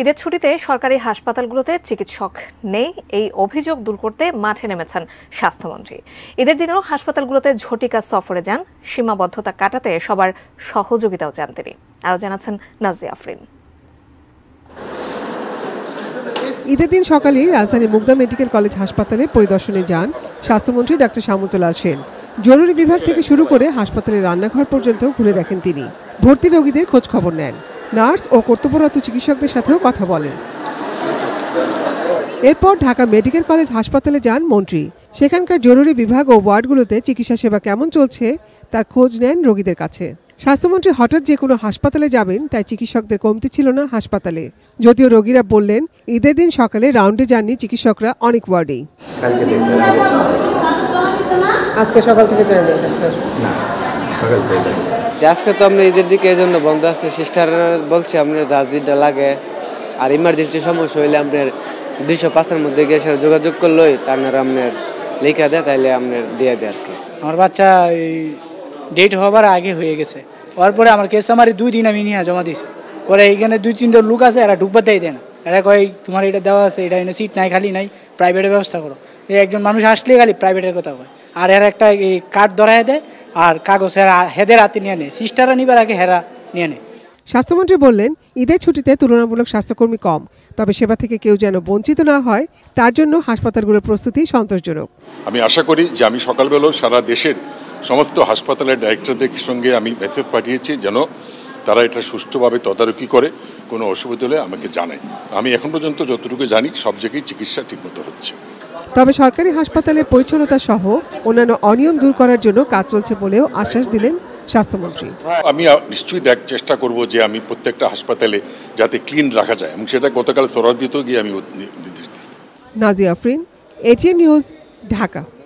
ঈদের ছুটিতে সরকারি হাসপাতালগুলোতে চিকিৎসক নেই এই অভিযোগ দূর করতে মাঠে নেমেছেন স্বাস্থ্যমন্ত্রী ঈদের দিনেও হাসপাতালগুলোতে ঝটিকা সফরে যান সীমাবদ্ধতা কাটাতে সবার সহযোগিতাও চান তিনি আরও জানাচ্ছেন নাজি আফরিন ঈদের দিন সকালে রাজধানীর মুগদা মেডিকেল কলেজ হাসপাতালে পরিদর্শনে যান স্বাস্থ্যমন্ত্রী ডাক্তার সামন্তলাল সেন জরুরি বিভাগ থেকে শুরু করে হাসপাতালের রান্নাঘর পর্যন্ত ঘুরে দেখেন তিনি ভর্তি রোগীদের খোঁজ খবর নেন নার্স ও কর্তব্যরত চিকিৎসকদের সাথেও কথা বলেন এরপর ঢাকা মেডিকেল কলেজ হাসপাতালে যান মন্ত্রী সেখানকার জরুরি বিভাগ ও ওয়ার্ডগুলোতে চিকিৎসা সেবা কেমন চলছে তার খোঁজ নেন রোগীদের কাছে স্বাস্থ্যমন্ত্রী হঠাৎ যে কোনো হাসপাতালে যাবেন তাই চিকিৎসকদের কমতি ছিল না হাসপাতালে যদিও রোগীরা বললেন ঈদের দিন সকালে রাউন্ডে যাননি চিকিৎসকরা অনেক ওয়ার্ডেই আজকে সকাল থেকে যাই না সকাল থেকে আজকে তো আমরা ঈদের দিকে এই জন্য বন্ধ আছে সিস্টার বলছি আপনার যা যেটা লাগে আর ইমার্জেন্সি সমস্যা হইলে আপনার দুইশো পাঁচের মধ্যে গিয়ে যোগাযোগ করলোই তার আপনার লিখা দেয় তাহলে আপনার দিয়ে দেয় আর কি আমার বাচ্চা এই ডেট হবার আগে হয়ে গেছে হওয়ার পরে আমার কেস আমার দুই দিন আমি নিয়ে জমা দিয়েছি পরে এইখানে দুই তিনটা লোক আছে এরা দেয় দেয় না এরা কয় তোমার এটা দেওয়া আছে এটা এনে সিট নাই খালি নাই প্রাইভেটের ব্যবস্থা করো এই একজন মানুষ আসলে খালি প্রাইভেটের কথা কয় আর এর একটা কাঠ ধরাই দেয় আর কাগজ হেরা হেদের হাতে নিয়ে নেয় সিস্টারা নিবার আগে হেরা নিয়ে নেয় স্বাস্থ্যমন্ত্রী বললেন ঈদের ছুটিতে তুলনামূলক স্বাস্থ্যকর্মী কম তবে সেবা থেকে কেউ যেন বঞ্চিত না হয় তার জন্য হাসপাতালগুলোর প্রস্তুতি সন্তোষজনক আমি আশা করি যে আমি সকালবেলাও সারা দেশের সমস্ত হাসপাতালের ডাইরেক্টরদের সঙ্গে আমি মেসেজ পাঠিয়েছি যেন তারা এটা সুষ্ঠুভাবে তদারকি করে কোনো অসুবিধা হলে আমাকে জানায় আমি এখন পর্যন্ত যতটুকু জানি সব জায়গায় চিকিৎসা ঠিকমতো হচ্ছে তবে সরকারি হাসপাতালে পরিচ্ছন্নতা সহ অন্যান্য অনিয়ম দূর করার জন্য কাজ চলছে বলেও আশ্বাস দিলেন স্বাস্থ্যমন্ত্রী আমি নিশ্চয়ই দেখ চেষ্টা করব যে আমি প্রত্যেকটা হাসপাতালে যাতে ক্লিন রাখা যায় এবং সেটা গতকাল সরার গিয়ে আমি নাজিয়া আফরিন এটিএন নিউজ ঢাকা